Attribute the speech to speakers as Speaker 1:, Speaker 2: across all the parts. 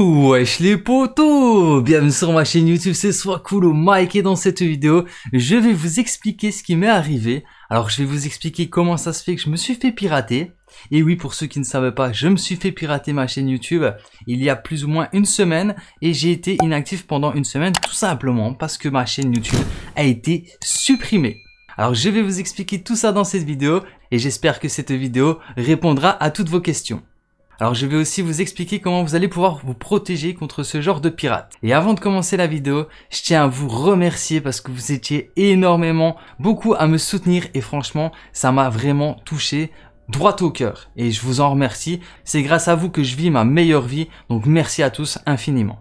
Speaker 1: Wesh les potos Bienvenue sur ma chaîne YouTube, c'est Soit Cool Mike et dans cette vidéo, je vais vous expliquer ce qui m'est arrivé. Alors je vais vous expliquer comment ça se fait que je me suis fait pirater. Et oui, pour ceux qui ne savent pas, je me suis fait pirater ma chaîne YouTube il y a plus ou moins une semaine et j'ai été inactif pendant une semaine tout simplement parce que ma chaîne YouTube a été supprimée. Alors je vais vous expliquer tout ça dans cette vidéo et j'espère que cette vidéo répondra à toutes vos questions. Alors je vais aussi vous expliquer comment vous allez pouvoir vous protéger contre ce genre de pirates. Et avant de commencer la vidéo, je tiens à vous remercier parce que vous étiez énormément, beaucoup à me soutenir et franchement, ça m'a vraiment touché droit au cœur. Et je vous en remercie, c'est grâce à vous que je vis ma meilleure vie, donc merci à tous infiniment.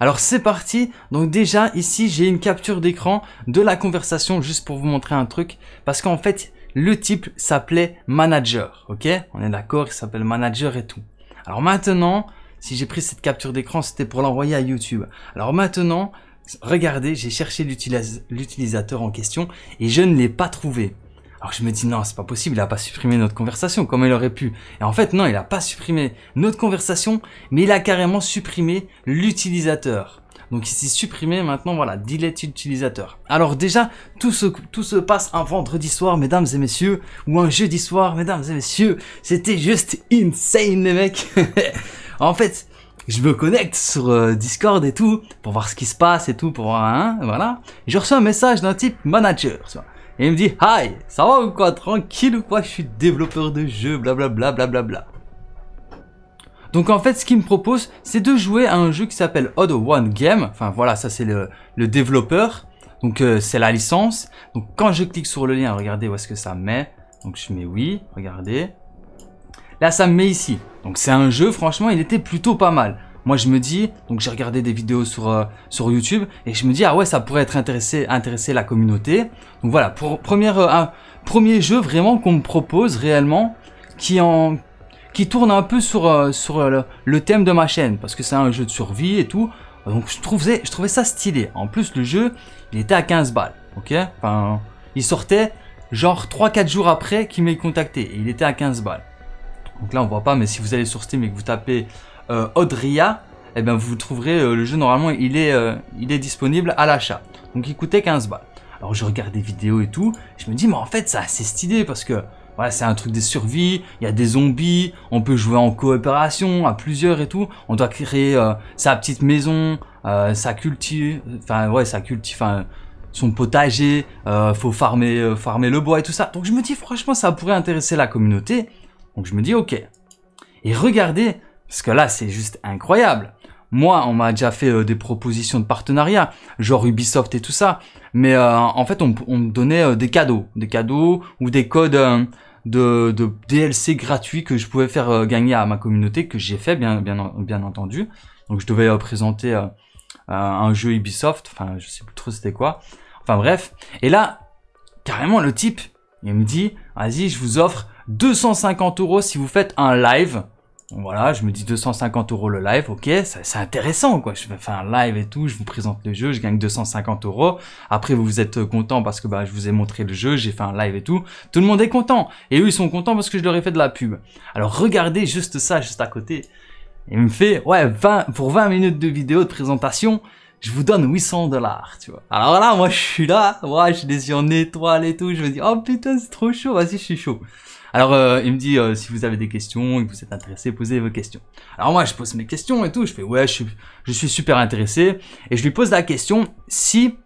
Speaker 1: Alors c'est parti, donc déjà ici j'ai une capture d'écran de la conversation juste pour vous montrer un truc, parce qu'en fait le type s'appelait manager, ok On est d'accord, il s'appelle manager et tout. Alors maintenant, si j'ai pris cette capture d'écran, c'était pour l'envoyer à YouTube. Alors maintenant, regardez, j'ai cherché l'utilisateur en question et je ne l'ai pas trouvé. Alors je me dis non, c'est pas possible, il a pas supprimé notre conversation, comment il aurait pu Et en fait non, il a pas supprimé notre conversation, mais il a carrément supprimé l'utilisateur. Donc ici supprimé maintenant, voilà, delete utilisateur. Alors déjà, tout se, tout se passe un vendredi soir, mesdames et messieurs, ou un jeudi soir, mesdames et messieurs. C'était juste insane, les mecs. en fait, je me connecte sur euh, Discord et tout, pour voir ce qui se passe et tout, pour voir, hein, voilà. Je reçois un message d'un type manager, et il me dit, hi, ça va ou quoi, tranquille ou quoi, je suis développeur de jeu, blablabla, blablabla. Donc en fait, ce qu'il me propose, c'est de jouer à un jeu qui s'appelle Odd One Game. Enfin voilà, ça c'est le, le, développeur. Donc euh, c'est la licence. Donc quand je clique sur le lien, regardez où est-ce que ça met. Donc je mets oui, regardez. Là, ça me met ici. Donc c'est un jeu, franchement, il était plutôt pas mal. Moi, je me dis, donc j'ai regardé des vidéos sur, euh, sur YouTube, et je me dis, ah ouais, ça pourrait être intéressé, intéresser la communauté. Donc voilà, pour, euh, un, premier jeu vraiment qu'on me propose réellement, qui en, qui tourne un peu sur, euh, sur euh, le, thème de ma chaîne, parce que c'est un jeu de survie et tout. Donc je trouvais, je trouvais ça stylé. En plus, le jeu, il était à 15 balles, ok Enfin, il sortait genre 3-4 jours après qu'il m'ait contacté, et il était à 15 balles. Donc là, on voit pas, mais si vous allez sur Steam et que vous tapez euh, eh bien, vous trouverez euh, le jeu, normalement, il est, il est disponible à l'achat. Donc il coûtait 15 balles. Alors je regarde des vidéos et tout, je me dis, mais en fait, c'est assez stylé, parce que voilà, c'est un truc de survie, il y a des zombies, on peut jouer en coopération, à plusieurs et tout. On doit créer euh, sa petite maison, euh, sa culture, enfin ouais, sa son potager, euh, faut farmer, euh, farmer le bois et tout ça. Donc je me dis franchement ça pourrait intéresser la communauté. Donc je me dis ok. Et regardez, parce que là c'est juste incroyable. Moi, on m'a déjà fait euh, des propositions de partenariat, genre Ubisoft et tout ça. Mais euh, en fait, on, me donnait euh, des cadeaux, des cadeaux ou des codes de, DLC gratuits que je pouvais faire gagner à ma communauté, que j'ai fait bien, bien, bien entendu. Donc, je devais présenter un jeu Ubisoft, enfin, je sais plus trop c'était quoi. Enfin bref. Et là, carrément, le type, il me dit, vas-y, je vous offre 250 euros si vous faites un live voilà, je me dis 250 euros le live, ok, c'est intéressant quoi. Je fais un live et tout, je vous présente le jeu, je gagne 250 euros. Après, vous vous êtes euh, content parce que bah, je vous ai montré le jeu, j'ai fait un live et tout. Tout le monde est content. Et eux, ils sont contents parce que je leur ai fait de la pub. Alors regardez juste ça, juste à côté. Il me fait, ouais, 20, pour 20 minutes de vidéo de présentation, je vous donne 800 dollars, tu vois. Alors là, moi, je suis là, moi, j'ai les yeux en étoile et tout. Je me dis, oh putain, c'est trop chaud, vas-y, je suis chaud. Alors, euh, il me dit, euh, si vous avez des questions et vous êtes intéressé, posez vos questions. Alors moi, je pose mes questions et tout. Je fais, ouais, je suis, super intéressé. Et je lui pose la question si,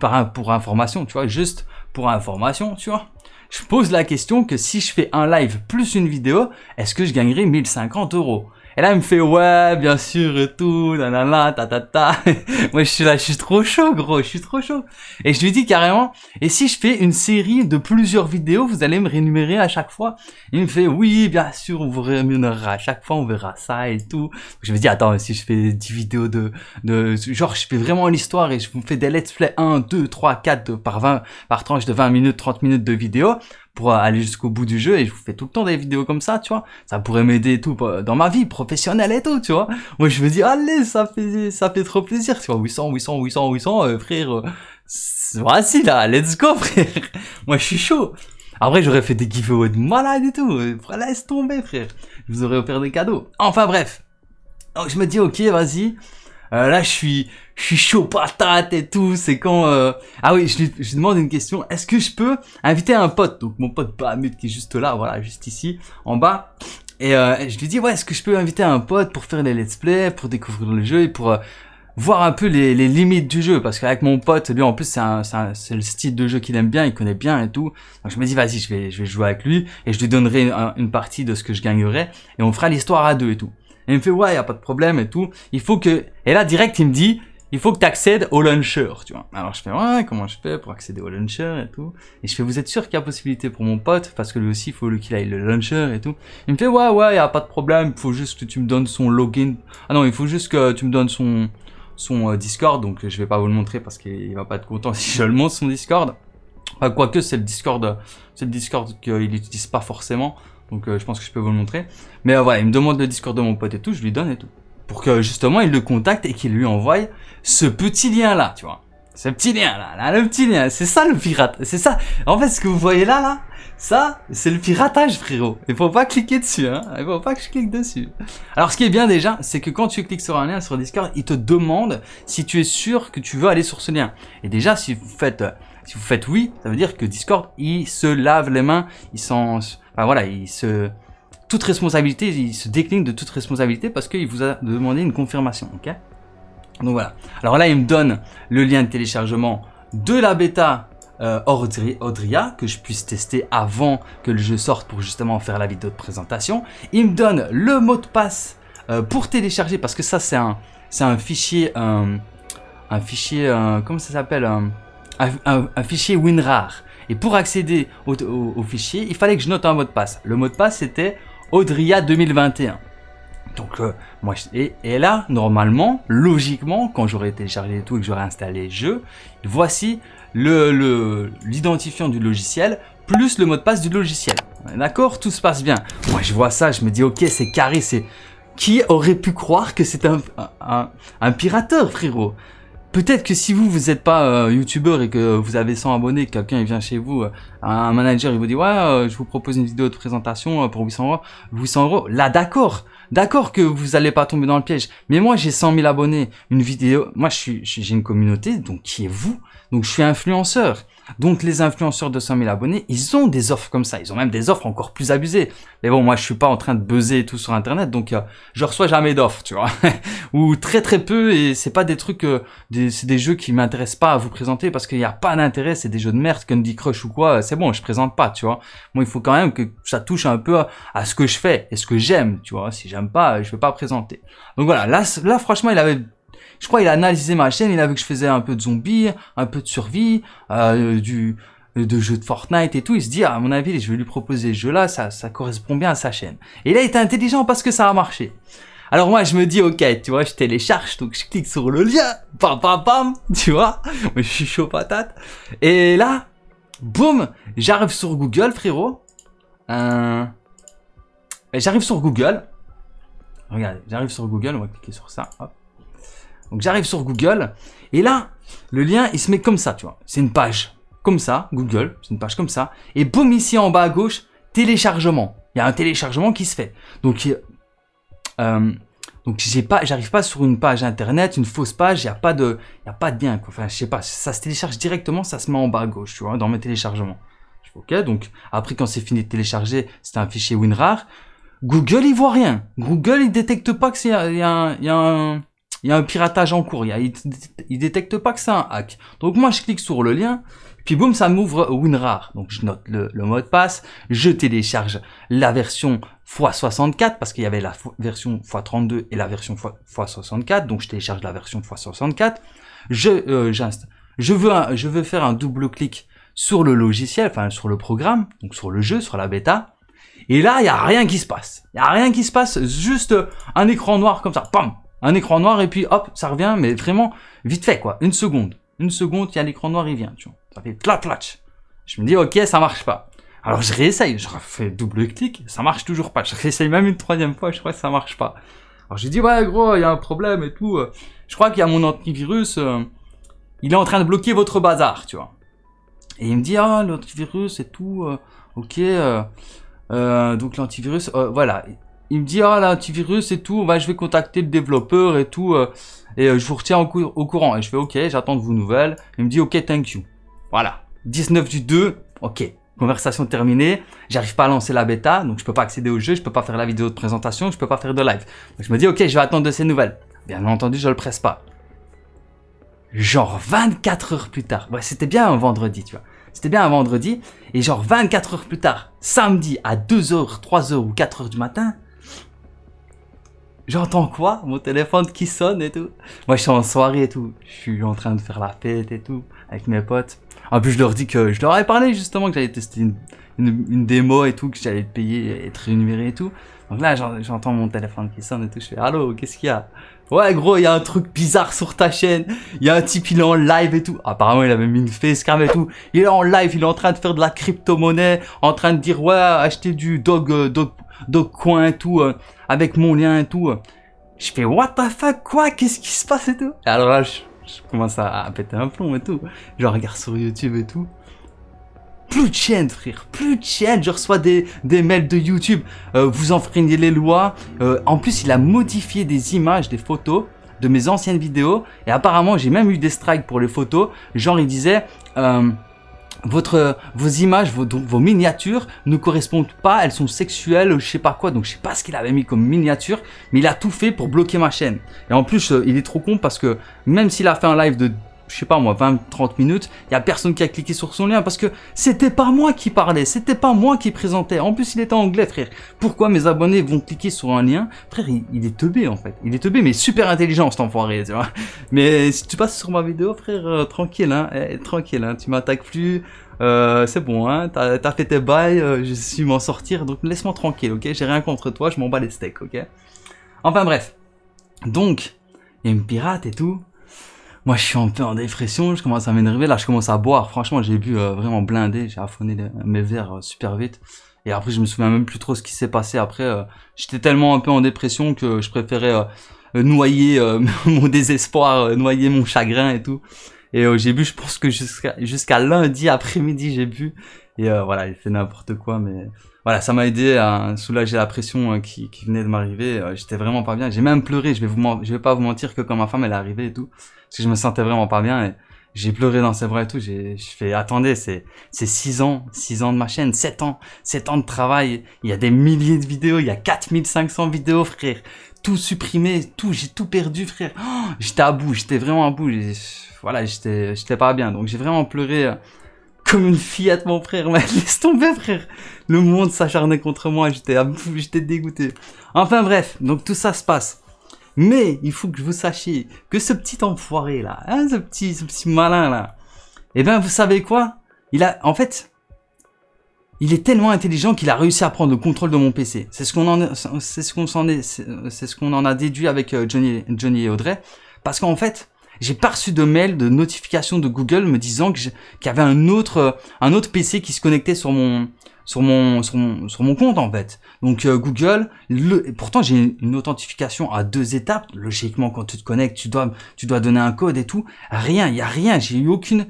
Speaker 1: par, pour information, tu vois, juste pour information, tu vois. Je pose la question que si je fais un live plus une vidéo, est-ce que je gagnerai 1050 euros et là, il me fait ouais, bien sûr et tout, nanana, ta ta ta. Moi, je suis là, je suis trop chaud, gros, je suis trop chaud. Et je lui dis carrément, et si je fais une série de plusieurs vidéos, vous allez me rémunérer à chaque fois Il me fait oui, bien sûr, on vous rémunérera à chaque fois, on verra ça et tout. Je me dis attends, si je fais 10 vidéos de, de genre, je fais vraiment l'histoire et je vous fais des let's play 1, 2, 3, 4 par 20, par tranche de 20 minutes, 30 minutes de vidéo pour aller jusqu'au bout du jeu et je vous fais tout le temps des vidéos comme ça, tu vois. Ça pourrait m'aider tout bah, dans ma vie professionnelle et tout, tu vois. Moi, je me dis, allez, ça fait, ça fait trop plaisir, tu vois. 800, 800, 800, 800, frère. Euh, voici là, let's go, frère. Moi, je suis chaud. Après, j'aurais fait des giveaways de malade et tout. Euh, laisse tomber, frère. Je vous aurais offert des cadeaux. Enfin, bref. Donc, je me dis, ok, vas-y. Euh, là, je suis, je suis chaud patate et tout. C'est quand... Euh... Ah oui, je lui, je demande une question. Est-ce que je peux inviter un pote Donc mon pote Bahamut qui est juste là, voilà, juste ici, en bas. Et euh, je lui dis, ouais, est-ce que je peux inviter un pote pour faire les let's play, pour découvrir le jeu et pour... Euh, voir un peu les, les, limites du jeu parce qu'avec mon pote lui en plus c'est le style de jeu qu'il aime bien il connaît bien et tout donc je me dis vas-y je vais je vais jouer avec lui et je lui donnerai une, partie de ce que je gagnerai et on fera l'histoire à deux et tout et il me fait ouais y a pas de problème et tout il faut que et là direct il me dit il faut que tu accèdes au launcher, tu vois. Alors je fais, ouais, comment je fais pour accéder au launcher et tout Et je fais, vous êtes sûr qu'il y a possibilité pour mon pote Parce que lui aussi, il faut qu'il aille le launcher et tout. Il me fait, ouais, ouais, il a pas de problème, il faut juste que tu me donnes son login. Ah non, il faut juste que tu me donnes son, son euh, Discord, donc je vais pas vous le montrer parce qu'il va pas être content si je le montre, son Discord. Enfin, quoique, c'est le Discord, c'est le Discord qu'il n'utilise pas forcément, donc euh, je pense que je peux vous le montrer. Mais euh, voilà, il me demande le Discord de mon pote et tout, je lui donne et tout pour que justement il le contacte et qu'il lui envoie ce petit lien-là, tu vois. Ce petit lien là, là le petit lien, c'est ça le pirate, c'est ça. En fait, ce que vous voyez là, là, ça, c'est le piratage, frérot. Il faut pas cliquer dessus, hein. Il faut pas que je clique dessus. Alors, ce qui est bien déjà, c'est que quand tu cliques sur un lien sur Discord, il te demande si tu es sûr que tu veux aller sur ce lien. Et déjà, si vous faites, si vous faites oui, ça veut dire que Discord, il se lave les mains, il s'en, enfin voilà, il se, toute responsabilité, il se décline de toute responsabilité parce qu'il vous a demandé une confirmation, ok? Donc voilà. Alors là, il me donne le lien de téléchargement de la bêta Audria euh, que je puisse tester avant que le jeu sorte pour justement faire la vidéo de présentation. Il me donne le mot de passe euh, pour télécharger parce que ça c'est un fichier un fichier comment ça s'appelle un, fichier WinRAR. Et pour accéder au, fichier, il fallait que je note un mot de passe. Le mot de passe c'était Audria 2021. Donc, euh, moi, et, là, normalement, logiquement, quand j'aurai téléchargé et tout et que j'aurai installé le jeu, voici l'identifiant le, l'identifiant du logiciel plus le mot de passe du logiciel. D'accord Tout se passe bien. Moi, je vois ça, je me dis, ok, c'est carré, c'est... Qui aurait pu croire que c'est un, un, pirateur, frérot Peut-être que si vous, vous n'êtes pas euh, youtubeur et que vous avez 100 abonnés, quelqu'un vient chez vous, euh, un manager, il vous dit « Ouais, euh, je vous propose une vidéo de présentation pour 800 euros. 800 euros. » Là, d'accord D'accord que vous n'allez pas tomber dans le piège, mais moi j'ai 100 000 abonnés, une vidéo, moi j'ai une communauté, donc qui est vous, donc je suis influenceur. Donc les influenceurs de 100 000 abonnés, ils ont des offres comme ça. Ils ont même des offres encore plus abusées. Mais bon, moi je suis pas en train de buzzer et tout sur Internet, donc euh, je reçois jamais d'offres, tu vois. Ou très très peu, et c'est pas des trucs, euh, c'est des jeux qui m'intéressent pas à vous présenter parce qu'il n'y a pas d'intérêt. C'est des jeux de merde, Candy Crush ou quoi. C'est bon, je présente pas, tu vois. Moi, il faut quand même que ça touche un peu à, ce que je fais et ce que j'aime, tu vois. Si j'aime pas, je vais pas présenter. Donc voilà, là, là franchement, il avait je crois il a analysé ma chaîne, il a vu que je faisais un peu de zombies, un peu de survie, euh, du de jeux de Fortnite et tout, il se dit, à mon avis, je vais lui proposer ce jeu-là, ça, correspond bien à sa chaîne. Et là, il était intelligent parce que ça a marché. Alors moi, je me dis, ok, tu vois, je télécharge, donc je clique sur le lien, pam, pam, pam, tu vois, je suis chaud patate. Et là, boum, j'arrive sur Google, frérot. Euh, j'arrive sur Google. regarde j'arrive sur Google, on va cliquer sur ça, hop. Donc j'arrive sur Google, et là, le lien, il se met comme ça, tu vois. C'est une page comme ça, Google, c'est une page comme ça. Et boum, ici en bas à gauche, téléchargement. Il y a un téléchargement qui se fait. Donc, euh, donc j'ai pas, j'arrive pas sur une page internet, une fausse page, il n'y a pas de, a pas de lien, Enfin, je sais pas, ça se télécharge directement, ça se met en bas à gauche, tu vois, dans mes téléchargements. ok, donc après quand c'est fini de télécharger, c'est un fichier WinRAR. Google, il voit rien. Google, il détecte pas que c'est, y a un, il y a un piratage en cours, il, détecte pas que c'est un hack. Donc moi je clique sur le lien, puis boum, ça m'ouvre WinRAR. Donc je note le, mot de passe, je télécharge la version x64 parce qu'il y avait la version x32 et la version x64, donc je télécharge la version x64. Je, euh, je, veux je veux faire un double clic sur le logiciel, enfin sur le programme, donc sur le jeu, sur la bêta. Et là, il n'y a rien qui se passe. Il n'y a rien qui se passe, juste un écran noir comme ça. Pam un écran noir et puis hop, ça revient, mais vraiment vite fait quoi, une seconde. Une seconde, il y a l'écran noir, il vient, tu vois. Ça fait clac clac Je me dis ok, ça marche pas. Alors je réessaye, je refais double clic, ça marche toujours pas. Je réessaye même une troisième fois, je crois que ça marche pas. Alors j'ai dis ouais gros, il y a un problème et tout. Je crois qu'il y a mon antivirus, euh, il est en train de bloquer votre bazar, tu vois. Et il me dit ah l'antivirus et tout, euh, ok. Euh, donc l'antivirus, voilà il me dit ah l'antivirus et tout, bah, je vais contacter le développeur et tout euh, et euh, je vous retiens au, courant. Et je fais ok, j'attends de vos nouvelles. Il me dit ok, thank you. Voilà, 19 du 2, ok. Conversation terminée, j'arrive pas à lancer la bêta, donc je peux pas accéder au jeu, je peux pas faire la vidéo de présentation, je peux pas faire de live. Donc je me dis ok, je vais attendre de ces nouvelles. Bien entendu, je le presse pas. Genre 24 heures plus tard, c'était bien un vendredi, tu vois. C'était bien un vendredi. Et genre 24 heures plus tard, samedi à 2h, 3h ou 4h du matin, J'entends quoi Mon téléphone qui sonne et tout. Moi, je suis en soirée et tout. Je suis en train de faire la fête et tout avec mes potes. En plus, je leur dis que je leur ai parlé justement que j'allais tester une, démo et tout, que j'allais payer, être rémunéré et tout. Donc là, j'entends mon téléphone qui sonne et tout. Je fais Allô, qu'est-ce qu'il y a Ouais, gros, il y a un truc bizarre sur ta chaîne. Il y a un type, il est en live et tout. Apparemment, il a même une facecam et tout. Il est en live, il est en train de faire de la crypto-monnaie, en train de dire Ouais, acheter du dog, euh, dog de coin et tout, euh, avec mon lien et tout. Euh. Je fais what the fuck quoi Qu'est-ce qui se passe et tout Alors là, je, commence à, péter un plomb et tout. Je regarde sur YouTube et tout. Plus de chaîne, frère, plus de chaîne. Je reçois des, mails de YouTube. Euh, vous enfreignez les lois. en plus, il a modifié des images, des photos de mes anciennes vidéos. Et apparemment, j'ai même eu des strikes pour les photos. Genre, il disait votre, vos images, vos, vos miniatures ne correspondent pas, elles sont sexuelles, je sais pas quoi, donc je sais pas ce qu'il avait mis comme miniature, mais il a tout fait pour bloquer ma chaîne. Et en plus, euh, il est trop con parce que même s'il a fait un live de je sais pas moi, 20-30 minutes, il y a personne qui a cliqué sur son lien parce que c'était pas moi qui parlais, c'était pas moi qui présentais. En plus, il était anglais, frère. Pourquoi mes abonnés vont cliquer sur un lien Frère, il, est teubé en fait. Il est teubé, mais super intelligent cet enfoiré, tu vois. Mais si tu passes sur ma vidéo, frère, euh, tranquille, hein, eh, tranquille, hein, tu m'attaques plus. Euh, c'est bon, hein, t'as fait tes bails, euh, je suis m'en sortir, donc laisse-moi tranquille, ok J'ai rien contre toi, je m'en bats les steaks, ok Enfin bref. Donc, il y a une pirate et tout. Moi, je suis un peu en dépression, je commence à m'énerver. Là, je commence à boire. Franchement, j'ai bu euh, vraiment blindé. J'ai affonné mes verres euh, super vite. Et après, je me souviens même plus trop ce qui s'est passé. Après, euh, j'étais tellement un peu en dépression que je préférais noyer mon désespoir, noyer mon chagrin et tout. Et j'ai bu, je pense que jusqu'à lundi après-midi, j'ai bu. Et voilà, il fait n'importe quoi, mais voilà, ça m'a aidé à soulager la pression qui, venait de m'arriver. J'étais vraiment pas bien. J'ai même pleuré. Je vais vous, je vais pas vous mentir que quand ma femme elle est arrivée et tout, parce que je me sentais vraiment pas bien. Et j'ai pleuré dans ses bras et tout. J'ai, je fais, attendez, c'est, c'est six ans, six ans de ma chaîne, 7 ans, 7 ans de travail. Il y a des milliers de vidéos, il y a 4500 vidéos, frère. Tout supprimé, tout, j'ai tout perdu, frère. Oh, j'étais à bout, j'étais vraiment à bout. Voilà, j'étais, j'étais pas bien. Donc j'ai vraiment pleuré euh, comme une fillette, mon frère. Mais laisse tomber, frère. Le monde s'acharnait contre moi, j'étais à bout, j'étais dégoûté. Enfin bref, donc tout ça se passe. Mais il faut que vous sachiez que ce petit enfoiré là, hein, ce, petit, petit malin là, eh bien vous savez quoi Il a, en fait, il est tellement intelligent qu'il a réussi à prendre le contrôle de mon PC. C'est ce qu'on en, ce qu'on est, c'est ce qu'on en a déduit avec euh, Johnny, et Audrey, parce qu'en fait, j'ai pas reçu de mail de notification de Google me disant que qu'il y avait un autre, euh, un autre PC qui se connectait sur mon, sur mon, sur mon, compte en fait. Donc euh, Google, le, pourtant j'ai une, authentification à deux étapes. Logiquement, quand tu te connectes, tu dois, tu dois donner un code et tout. Rien, il y a rien. J'ai eu aucune,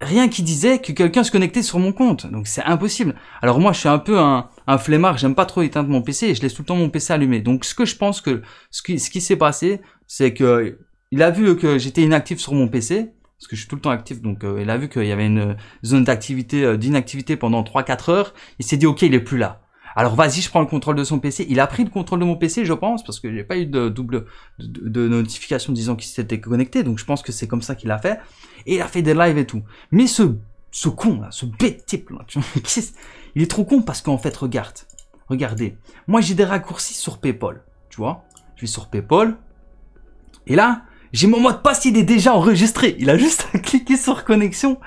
Speaker 1: rien qui disait que quelqu'un se connectait sur mon compte. Donc c'est impossible. Alors moi, je suis un peu un, un flemmard. J'aime pas trop éteindre mon PC et je laisse tout le temps mon PC allumé. Donc ce que je pense que ce qui, ce qui s'est passé, c'est que il a vu que j'étais inactif sur mon PC parce que je suis tout le temps actif. Donc, il euh, a vu qu'il y avait une euh, zone d'activité, euh, d'inactivité pendant 3-4 heures. Il s'est dit, OK, il est plus là. Alors, vas-y, je prends le contrôle de son PC. Il a pris le contrôle de mon PC, je pense, parce que j'ai pas eu de double de, notification disant qu'il s'était connecté. Donc, je pense que c'est comme ça qu'il a fait. Et il a fait des lives et tout. Mais ce, ce con là, ce bête type il est trop con parce qu'en fait, regarde, regardez. Moi, j'ai des raccourcis sur PayPal, tu vois. Je vais sur PayPal. Et là, j'ai mon mot de passe, il est déjà enregistré. Il a juste à cliquer sur connexion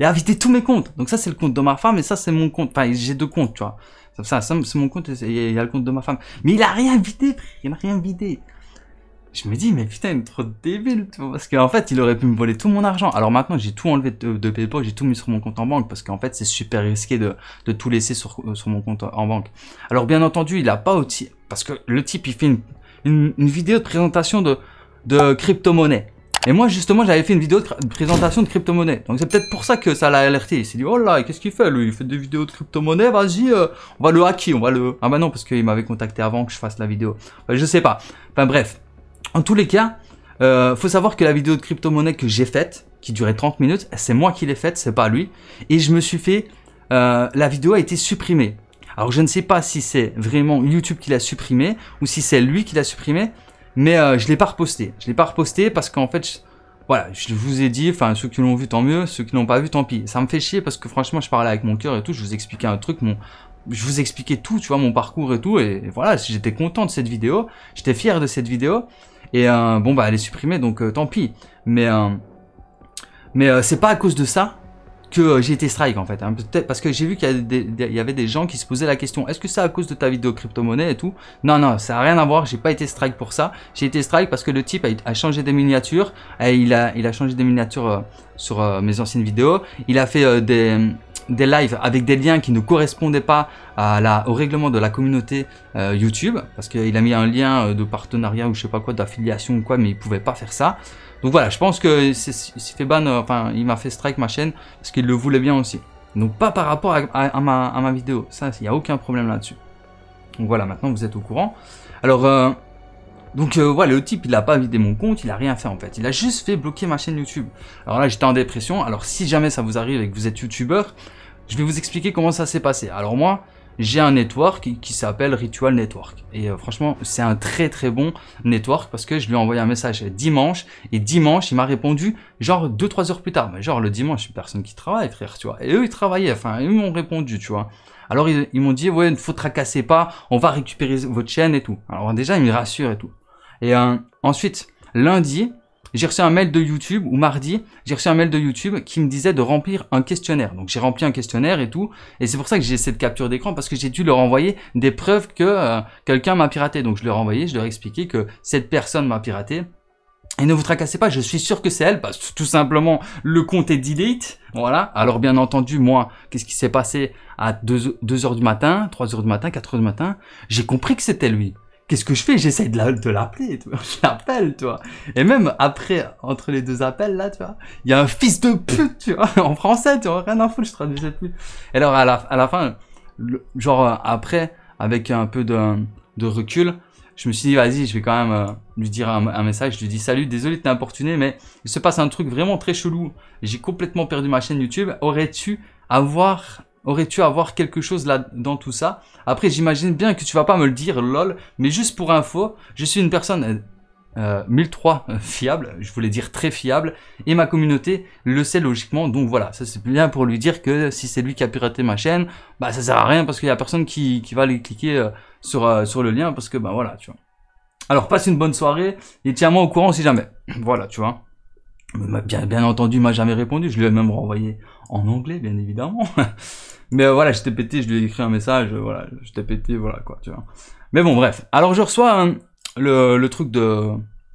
Speaker 1: et à inviter tous mes comptes. Donc ça, c'est le compte de ma femme et ça, c'est mon compte. Enfin, j'ai deux comptes, tu vois. Ça, ça c'est mon compte et il y a le compte de ma femme. Mais il a rien vidé, frère. Il n'a rien vidé. Je me dis, mais putain, trop débile, tu vois. Parce qu'en fait, il aurait pu me voler tout mon argent. Alors maintenant, j'ai tout enlevé de, de PayPal, j'ai tout mis sur mon compte en banque. Parce qu'en fait, c'est super risqué de, de tout laisser sur, euh, sur mon compte en banque. Alors bien entendu, il a pas aussi. Parce que le type, il fait une vidéo de présentation de de crypto-monnaie. Et moi, justement, j'avais fait une vidéo de présentation de crypto-monnaie. Donc, c'est peut-être pour ça que ça l'a alerté. Il s'est dit, oh là, qu'est-ce qu'il fait, lui? Il fait des vidéos de crypto-monnaie, vas-y, euh, on va le hacker, on va le... Ah bah non, parce qu'il m'avait contacté avant que je fasse la vidéo. je sais pas. Enfin, bref. En tous les cas, euh, faut savoir que la vidéo de crypto-monnaie que j'ai faite, qui durait 30 minutes, c'est moi qui l'ai faite, c'est pas lui. Et je me suis fait... Euh, la vidéo a été supprimée. Alors, je ne sais pas si c'est vraiment YouTube qui l'a supprimé ou si c'est lui qui l'a supprimé mais euh, je l'ai pas reposté. Je l'ai pas reposté parce qu'en fait, voilà, je vous ai dit, enfin ceux qui l'ont vu tant mieux, ceux qui l'ont pas vu tant pis. Ça me fait chier parce que franchement, je parlais avec mon cœur et tout, je vous expliquais un truc, mon, je vous expliquais tout, tu vois, mon parcours et tout, et voilà, j'étais content de cette vidéo, j'étais fier de cette vidéo, et euh, bon bah elle est supprimée, donc euh, tant pis. Mais mais c'est pas à cause de ça que euh, j'ai été strike en fait. Hein. parce que j'ai vu qu'il y, avait des gens qui se posaient la question est-ce que c'est à cause de ta vidéo crypto-monnaie et tout Non, non, ça n'a rien à voir. J'ai pas été strike pour ça. J'ai été strike parce que le type a, changé des miniatures. Et il, a, il a changé des miniatures euh, sur euh, mes anciennes vidéos. Il a fait des, des lives avec des liens qui ne correspondaient pas au règlement de la communauté YouTube, parce qu'il a mis un lien de partenariat ou je sais pas quoi, d'affiliation ou quoi, mais il pouvait pas faire ça. Donc voilà, je pense que fait ban, euh, enfin, il m'a fait strike ma chaîne parce qu'il le voulait bien aussi. Donc pas par rapport à, ma, vidéo, ça, il n'y a aucun problème là-dessus. Donc voilà, maintenant vous êtes au courant. Alors, euh, donc euh, voilà, le type, il n'a pas vidé mon compte, il a rien fait en fait. Il a juste fait bloquer ma chaîne YouTube. Alors là, j'étais en dépression. Alors si jamais ça vous arrive et que vous êtes YouTubeur, je vais vous expliquer comment ça s'est passé. Alors moi, j'ai un network qui s'appelle Ritual Network. Et euh, franchement, c'est un très très bon network parce que je lui ai envoyé un message dimanche et dimanche, il m'a répondu genre 2-3 heures plus tard. Mais genre le dimanche, personne qui travaille, frère, tu vois. Et eux, ils travaillaient, enfin, ils m'ont répondu, tu vois. Alors ils, m'ont dit, ouais, ne faut tracasser pas, on va récupérer votre chaîne et tout. Alors déjà, ils me rassurent et tout. Et euh, ensuite, lundi, j'ai reçu un mail de YouTube, ou mardi, j'ai reçu un mail de YouTube qui me disait de remplir un questionnaire. Donc j'ai rempli un questionnaire et tout, et c'est pour ça que j'ai cette capture d'écran, parce que j'ai dû leur envoyer des preuves que euh, quelqu'un m'a piraté. Donc je leur ai envoyé, je leur ai expliqué que cette personne m'a piraté, et ne vous tracassez pas, je suis sûr que c'est elle, parce que tout simplement, le compte est delete. Voilà. Alors, bien entendu, moi, qu'est-ce qui s'est passé à 2 heures du matin, 3 heures du matin, 4 heures du matin? J'ai compris que c'était lui qu'est-ce que je fais J'essaie de, l'appeler, tu vois. Je l'appelle, tu vois. Et même après, entre les deux appels, là, tu vois, il y a un fils de pute, tu vois, en français, tu vois, rien à foutre, je traduis cette pute. Et alors, à la, fin, genre, euh, après, avec un peu de, recul, je me suis dit, vas-y, je vais quand même euh, lui dire un, message. Je lui dis, salut, désolé de t'importuner, mais il se passe un truc vraiment très chelou. J'ai complètement perdu ma chaîne YouTube. Aurais-tu avoir aurais-tu à voir quelque chose là dans tout ça Après, j'imagine bien que tu vas pas me le dire, lol, mais juste pour info, je suis une personne 1003 euh, euh, euh, fiable, je voulais dire très fiable, et ma communauté le sait logiquement, donc voilà, ça c'est bien pour lui dire que si c'est lui qui a piraté ma chaîne, bah ça sert à rien parce qu'il y a personne qui, va aller cliquer sur, le lien parce que bah voilà, tu vois. Alors passe une bonne soirée et tiens-moi au courant si jamais. Voilà, tu vois. Bah, bien, bien entendu, il m'a jamais répondu, je lui ai même renvoyé en anglais bien évidemment. Mais euh, voilà, je t'ai pété, je lui ai écrit un message, euh, voilà, je t'ai pété, voilà quoi, tu vois. Mais bon, bref. Alors je reçois hein, le, truc de,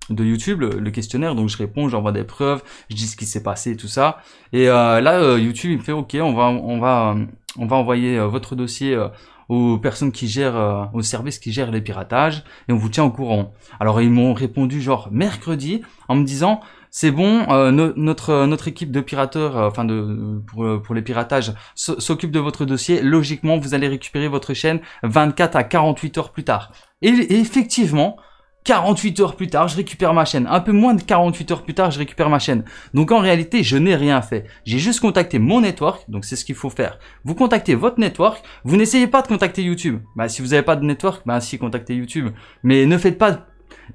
Speaker 1: de YouTube, le, questionnaire, donc je réponds, j'envoie des preuves, je dis ce qui s'est passé tout ça. Et euh, là, YouTube, il me fait, ok, on va, on va, on va envoyer votre dossier aux personnes qui gèrent, au service qui gère les piratages, et on vous tient au courant. Alors ils m'ont répondu genre mercredi en me disant, c'est bon, euh, notre, euh, notre équipe de pirateurs, euh, enfin de, pour, les piratages, s'occupe de votre dossier. Logiquement, vous allez récupérer votre chaîne 24 à 48 heures plus tard. Et, effectivement, 48 heures plus tard, je récupère ma chaîne. Un peu moins de 48 heures plus tard, je récupère ma chaîne. Donc en réalité, je n'ai rien fait. J'ai juste contacté mon network, donc c'est ce qu'il faut faire. Vous contactez votre network, vous n'essayez pas de contacter YouTube. Bah si vous n'avez pas de network, bah si, contactez YouTube. Mais ne faites pas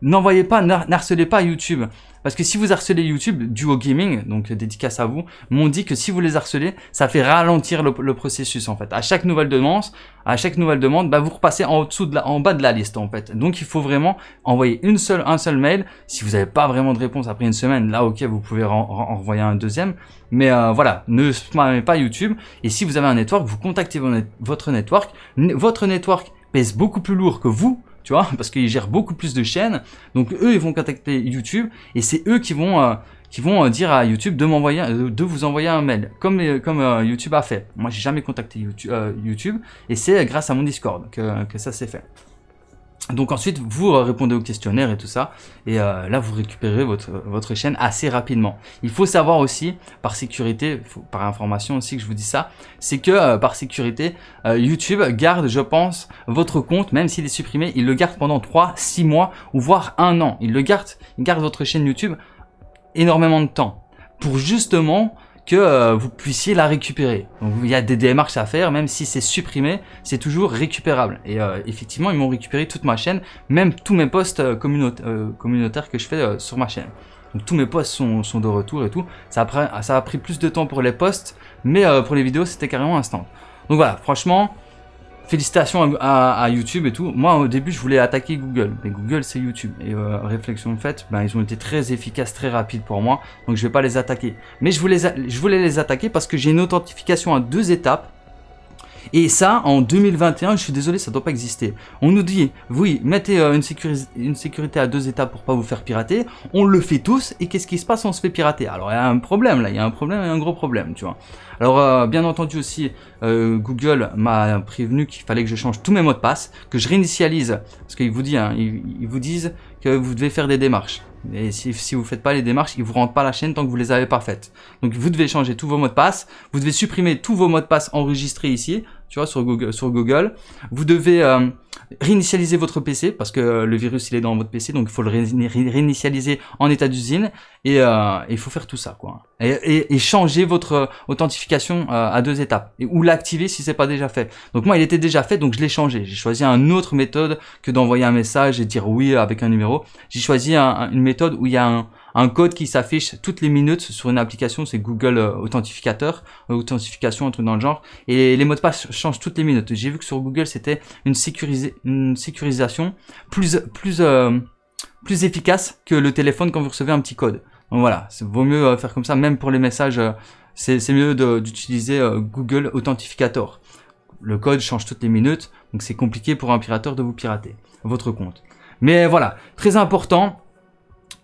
Speaker 1: n'envoyez pas, n'harcelez pas YouTube. Parce que si vous harcelez YouTube, Duo Gaming, donc dédicace à vous, m'ont dit que si vous les harcelez, ça fait ralentir le, processus en fait. À chaque nouvelle demande, à chaque nouvelle demande, bah, vous repassez en dessous de la, en bas de la liste en fait. Donc il faut vraiment envoyer une seule, un seul mail. Si vous n'avez pas vraiment de réponse après une semaine, là ok, vous pouvez en, envoyer un deuxième. Mais euh, voilà, ne spammez pas YouTube. Et si vous avez un network, vous contactez votre network. Votre network pèse beaucoup plus lourd que vous tu vois, parce qu'ils gèrent beaucoup plus de chaînes. Donc eux, ils vont contacter YouTube et c'est eux qui vont euh, qui vont euh, dire à YouTube de m'envoyer, euh, de vous envoyer un mail, comme comme YouTube a fait. Moi, j'ai jamais contacté YouTube, et c'est grâce à mon Discord que ça s'est fait. Donc ensuite, vous euh, répondez au questionnaire et tout ça, et euh, là, vous récupérez votre, chaîne assez rapidement. Il faut savoir aussi, par sécurité, par information aussi que je vous dis ça, c'est que euh, par sécurité, YouTube garde, je pense, votre compte, même s'il est supprimé, il le garde pendant 3, 6 mois, ou voire un an. Il le garde, il garde votre chaîne YouTube énormément de temps, pour justement que euh, vous puissiez la récupérer. Donc il y a des démarches à faire, même si c'est supprimé, c'est toujours récupérable. Et euh, effectivement, ils m'ont récupéré toute ma chaîne, même tous mes posts euh, communautaires, que je fais sur ma chaîne. Donc tous mes posts sont, de retour et tout. Ça a, pris, ça a, pris plus de temps pour les posts, mais pour les vidéos, c'était carrément instant. Donc voilà, franchement, félicitations à, YouTube et tout. Moi, au début, je voulais attaquer Google, mais Google, c'est YouTube. Et euh, réflexion faite, ben, ils ont été très efficaces, très rapides pour moi, donc je vais pas les attaquer. Mais je voulais, je voulais les attaquer parce que j'ai une authentification à deux étapes. Et ça, en 2021, je suis désolé, ça doit pas exister. On nous dit, oui, mettez euh, une, une, sécurité à deux étapes pour pas vous faire pirater. On le fait tous, et qu'est-ce qui se passe On se fait pirater. Alors, il y a un problème là, il y a un problème et un gros problème, tu vois. Alors euh, bien entendu aussi, euh, Google m'a prévenu qu'il fallait que je change tous mes mots de passe, que je réinitialise, parce qu'il vous, dit, hein, ils, vous disent que vous devez faire des démarches. Et si, vous ne faites pas les démarches, ils vous rentrent pas la chaîne tant que vous les avez pas faites. Donc vous devez changer tous vos mots de passe, vous devez supprimer tous vos mots de passe enregistrés ici, tu vois, sur Google. Sur Google. Vous devez euh, réinitialiser votre PC parce que euh, le virus il est dans votre PC, donc il faut le réinitialiser en état d'usine et euh, il faut faire tout ça, quoi. Et, et, changer votre authentification à deux étapes et, ou l'activer si c'est pas déjà fait. Donc moi il était déjà fait, donc je l'ai changé. J'ai choisi un autre méthode que d'envoyer un message et dire oui avec un numéro. J'ai choisi une méthode où il y a un un code qui s'affiche toutes les minutes sur une application, c'est Google euh, Authentificateur, authentification, entre truc dans le genre, et les mots de passe changent toutes les minutes. J'ai vu que sur Google, c'était une, une, sécurisation plus, plus, euh, plus efficace que le téléphone quand vous recevez un petit code. Donc voilà, vaut mieux euh, faire comme ça, même pour les messages, c'est mieux d'utiliser Google Authentificator. Le code change toutes les minutes, donc c'est compliqué pour un pirateur de vous pirater votre compte. Mais voilà, très important,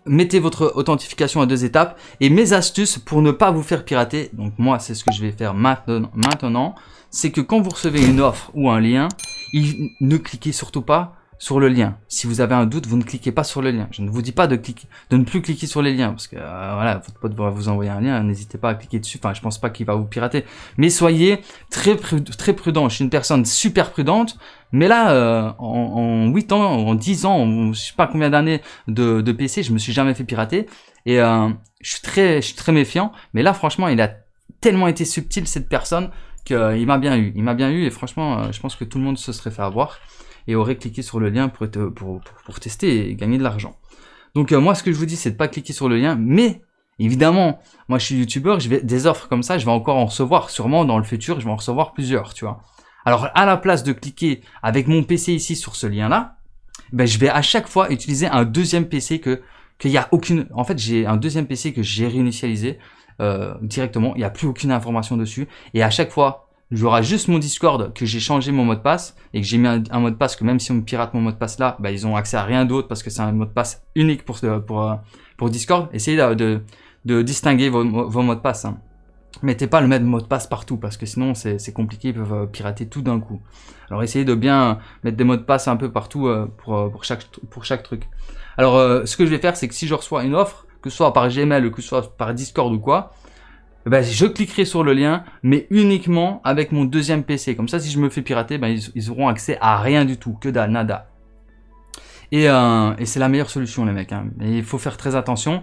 Speaker 1: mettez votre authentification à deux étapes et mes astuces pour ne pas vous faire pirater, donc moi c'est ce que je vais faire maintenant, c'est que quand vous recevez une offre ou un lien, il, ne cliquez surtout pas sur le lien. Si vous avez un doute, vous ne cliquez pas sur le lien. Je ne vous dis pas de cliquer, de ne plus cliquer sur les liens parce que euh, voilà, votre pote va vous envoyer un lien, n'hésitez pas à cliquer dessus. Enfin, je pense pas qu'il va vous pirater, mais soyez très très prudent. Je suis une personne super prudente, mais là euh, en, en, 8 ans, en 10 ans, je sais pas combien d'années de, de, PC, je me suis jamais fait pirater et euh, je suis très je suis très méfiant, mais là franchement, il a tellement été subtil cette personne qu'il m'a bien eu. Il m'a bien eu et franchement, je pense que tout le monde se serait fait avoir et aurait cliqué sur le lien pour, être, pour, pour, tester et gagner de l'argent. Donc euh, moi, ce que je vous dis, c'est de pas cliquer sur le lien, mais évidemment, moi je suis youtubeur, je vais des offres comme ça, je vais encore en recevoir sûrement dans le futur, je vais en recevoir plusieurs, tu vois. Alors à la place de cliquer avec mon PC ici sur ce lien-là, ben, je vais à chaque fois utiliser un deuxième PC que qu'il n'y a aucune. En fait, j'ai un deuxième PC que j'ai réinitialisé euh, directement. Il n'y a plus aucune information dessus. Et à chaque fois J'aurai juste mon Discord que j'ai changé mon mot de passe et que j'ai mis un, mot de passe que même si on pirate mon mot de passe là, bah, ils ont accès à rien d'autre parce que c'est un mot de passe unique pour, euh, pour, euh, pour Discord. Essayez de, de, distinguer vos, vos, mots de passe. Hein. Mettez pas le même mot de passe partout parce que sinon c'est compliqué, ils peuvent euh, pirater tout d'un coup. Alors essayez de bien mettre des mots de passe un peu partout pour, pour, chaque, pour chaque truc. Alors ce que je vais faire c'est que si je reçois une offre, que ce soit par Gmail, que ce soit par Discord ou quoi, bah, je cliquerai sur le lien, mais uniquement avec mon deuxième PC. Comme ça, si je me fais pirater, bah, ils, auront accès à rien du tout, que dalle, nada. Et, euh, c'est la meilleure solution, les mecs. Hein. mais il faut faire très attention,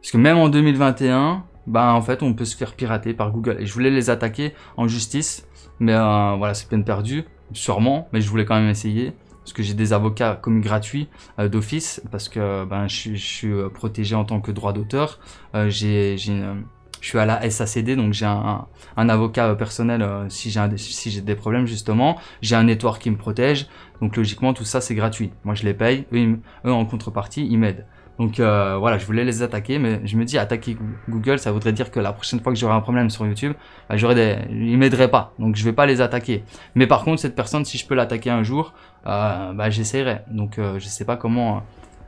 Speaker 1: parce que même en 2021, bah, en fait, on peut se faire pirater par Google. Et je voulais les attaquer en justice, mais euh, voilà, c'est peine perdue, sûrement, mais je voulais quand même essayer parce que j'ai des avocats comme gratuits euh, d'office, parce que ben, je, suis protégé en tant que droit d'auteur. j'ai une, je suis à la SACD, donc j'ai un, avocat euh, personnel euh, si j'ai si j'ai des problèmes justement. J'ai un network qui me protège, donc logiquement tout ça c'est gratuit. Moi je les paye, eux, en contrepartie ils m'aident. Donc euh, voilà, je voulais les attaquer, mais je me dis attaquer Google, ça voudrait dire que la prochaine fois que j'aurai un problème sur YouTube, bah, j'aurai des... ils m'aideraient pas, donc je vais pas les attaquer. Mais par contre, cette personne, si je peux l'attaquer un jour, bah, j'essaierai. Donc je sais pas comment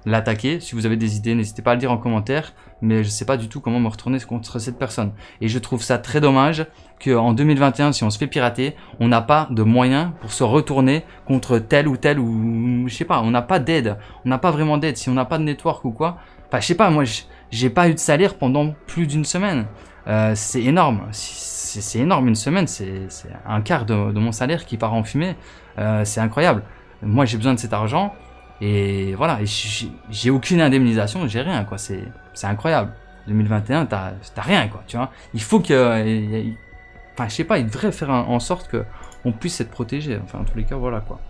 Speaker 1: l'attaquer. Si vous avez des idées, n'hésitez pas à le dire en commentaire. Mais je ne sais pas du tout comment me retourner contre cette personne. Et je trouve ça très dommage que en 2021, si on se fait pirater, on n'a pas de moyens pour se retourner contre tel ou tel ou... Je sais pas, on n'a pas d'aide. On n'a pas vraiment d'aide. Si on n'a pas de network ou quoi... Enfin, je sais pas, moi, j'ai pas eu de salaire pendant plus d'une semaine. Euh, c'est énorme. C'est énorme, une semaine. C'est un quart de, de, mon salaire qui part en fumée. Euh, c'est incroyable. Moi, j'ai besoin de cet argent. Et voilà, j'ai aucune indemnisation, j'ai rien, quoi. C'est incroyable. 2021, t'as rien, quoi, tu vois. Il faut que... enfin, je sais pas, il devrait faire en sorte que on puisse être protégé. Enfin, en tous les cas, voilà, quoi.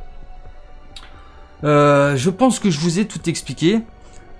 Speaker 1: Euh, je pense que je vous ai tout expliqué.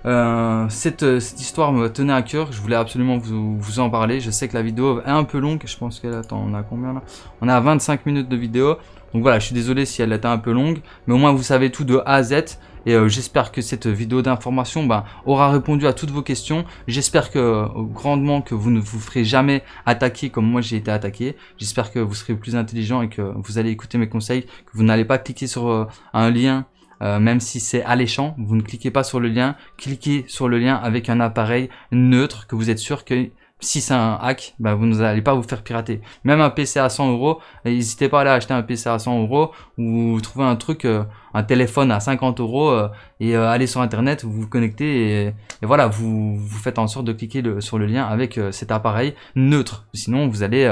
Speaker 1: Euh, cette, histoire me tenait à cœur, je voulais absolument vous, vous, en parler. Je sais que la vidéo est un peu longue, je pense qu'elle attend, on a combien là On a 25 minutes de vidéo. Donc voilà, je suis désolé si elle était un peu longue, mais au moins vous savez tout de A à Z. Et euh, j'espère que cette vidéo d'information bah, aura répondu à toutes vos questions. J'espère que euh, grandement que vous ne vous ferez jamais attaquer comme moi j'ai été attaqué. J'espère que vous serez plus intelligent et que vous allez écouter mes conseils, que vous n'allez pas cliquer sur euh, un lien même si c'est alléchant, vous ne cliquez pas sur le lien, cliquez sur le lien avec un appareil neutre que vous êtes sûr que si c'est un hack, bah vous n'allez pas vous faire pirater. Même un PC à 100 euros, n'hésitez pas à aller acheter un PC à 100 euros ou trouver un truc, euh, un téléphone à 50 euros euh, et euh, aller sur internet, vous vous connectez et, voilà, vous, vous, faites en sorte de cliquer sur le lien avec cet appareil neutre. Sinon, vous allez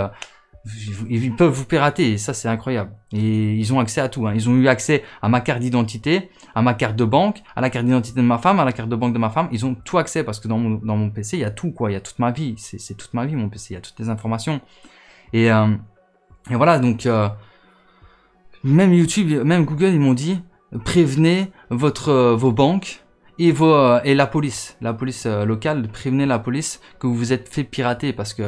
Speaker 1: ils peuvent vous pirater et ça c'est incroyable. Et ils ont accès à tout. Hein. Ils ont eu accès à ma carte d'identité, à ma carte de banque, à la carte d'identité de ma femme, à la carte de banque de ma femme. Ils ont tout accès parce que dans mon, dans mon PC il y a tout quoi, il y a toute ma vie. C'est toute ma vie mon PC, il y a toutes les informations. Et, euh, et voilà donc euh, même YouTube, même Google ils m'ont dit prévenez votre euh, vos banques et, vos, et la police, la police locale, prévenez la police que vous vous êtes fait pirater parce que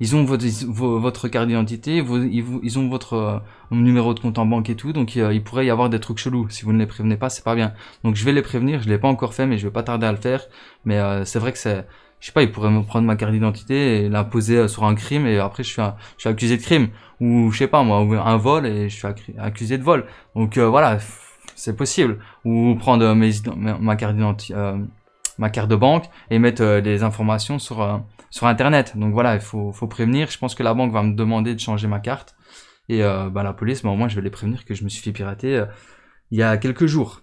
Speaker 1: ils ont votre, votre carte d'identité, ils, ont votre euh, numéro de compte en banque et tout, donc euh, il pourrait y avoir des trucs chelous. Si vous ne les prévenez pas, c'est pas bien. Donc je vais les prévenir, je l'ai pas encore fait, mais je vais pas tarder à le faire. Mais euh, c'est vrai que c'est, je sais pas, ils pourraient me prendre ma carte d'identité et l'imposer sur un crime et après je suis, je suis accusé de crime ou je sais pas moi, un vol et je suis accusé de vol. Donc voilà, c'est possible. Ou prendre ma carte d'identité, ma carte de banque et mettre des informations sur sur Internet. Donc voilà, il faut, prévenir. Je pense que la banque va me demander de changer ma carte. Et euh, bah, la police, Mais bah, au moins, je vais les prévenir que je me suis fait pirater euh, il y a quelques jours.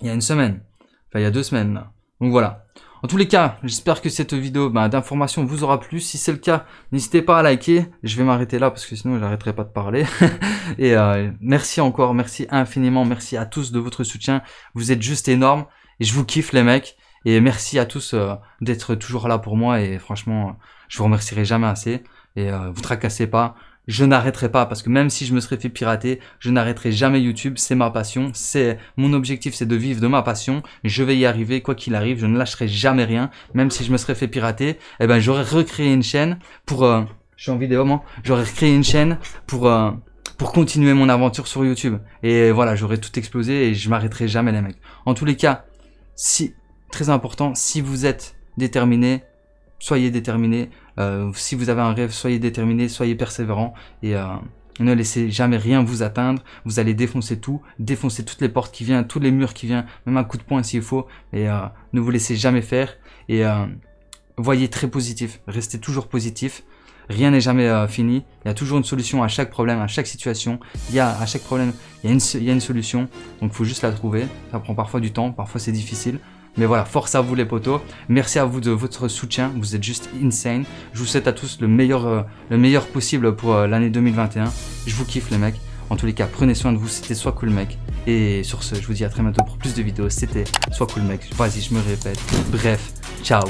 Speaker 1: Il y a une semaine. Enfin, il y a deux semaines. Donc voilà. En tous les cas, j'espère que cette vidéo bah, d'information vous aura plu. Si c'est le cas, n'hésitez pas à liker. Je vais m'arrêter là parce que sinon, j'arrêterai pas de parler. et euh, merci encore, merci infiniment, merci à tous de votre soutien. Vous êtes juste énormes. Et je vous kiffe les mecs. Et merci à tous euh, d'être toujours là pour moi. Et franchement, je vous remercierai jamais assez. Et euh, vous tracassez pas. Je n'arrêterai pas parce que même si je me serais fait pirater, je n'arrêterai jamais YouTube. C'est ma passion. C'est mon objectif, c'est de vivre de ma passion. Je vais y arriver quoi qu'il arrive. Je ne lâcherai jamais rien. Même si je me serais fait pirater, eh ben j'aurais recréé une chaîne pour. Euh, je suis en vidéo, moi. J'aurais recréé une chaîne pour. Euh, pour continuer mon aventure sur YouTube. Et voilà, j'aurais tout explosé et je m'arrêterai jamais, les mecs. En tous les cas, si très important, si vous êtes déterminé, soyez déterminé. Euh, si vous avez un rêve, soyez déterminé, soyez persévérant et euh, ne laissez jamais rien vous atteindre. Vous allez défoncer tout, défoncer toutes les portes qui viennent, tous les murs qui viennent, même un coup de poing s'il faut. Et euh, ne vous laissez jamais faire. Et voyez très positif, restez toujours positif. Rien n'est jamais fini. Il y a toujours une solution à chaque problème, à chaque situation. Il y a à chaque problème, il y a une, il y a une solution. Donc il faut juste la trouver. Ça prend parfois du temps, parfois c'est difficile. Mais voilà, force à vous les potos. Merci à vous de votre soutien. Vous êtes juste insane. Je vous souhaite à tous le meilleur, euh, le meilleur possible pour euh, l'année 2021. Je vous kiffe les mecs. En tous les cas, prenez soin de vous. C'était soit cool mec. Et sur ce, je vous dis à très bientôt pour plus de vidéos. C'était soit cool mec. Vas-y, je me répète. Bref, ciao.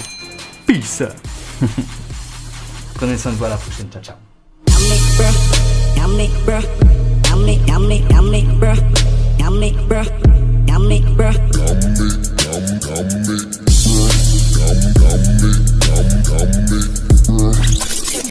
Speaker 1: Peace. prenez soin de vous à la prochaine. Ciao, ciao.